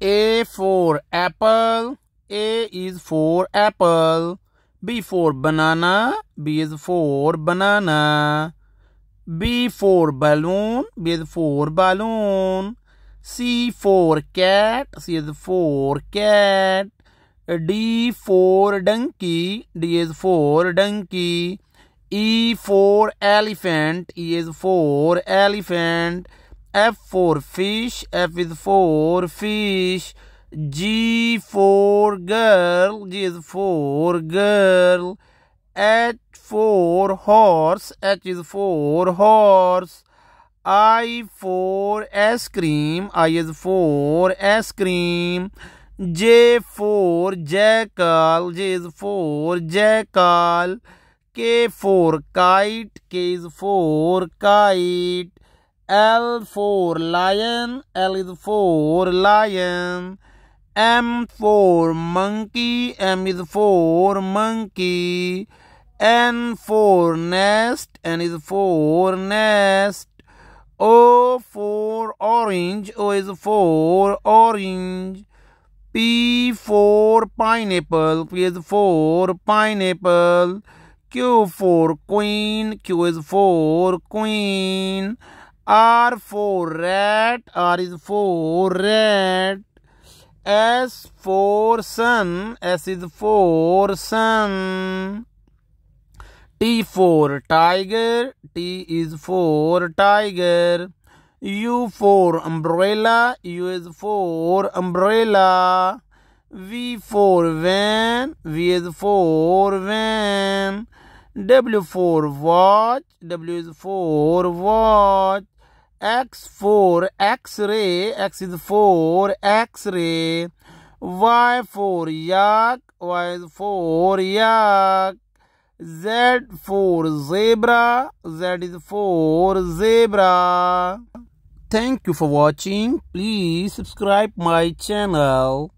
A for apple. A is for apple. B for banana. B is for banana. B for balloon. B is for balloon. C for cat. C is for cat. D for donkey. D is for donkey. E for elephant. E is for elephant. F for fish, F is for fish. G for girl, G is for girl. H for horse, H is for horse. I for ice cream, I is for ice cream. J for jackal, J is for jackal. K for kite, K is for kite. L for lion, L is for lion. M for monkey, M is for monkey. N for nest, N is for nest. O for orange, O is for orange. P for pineapple, P is for pineapple. Q for queen, Q is for queen. R for rat, R is for rat. S for sun, S is for sun. T for tiger, T is for tiger. U for umbrella, U is for umbrella. V for van, V is for van. W for watch, W is for watch x4 x-ray x is 4 x-ray y4 yak y4 yak z4 zebra z is 4 zebra thank you for watching please subscribe my channel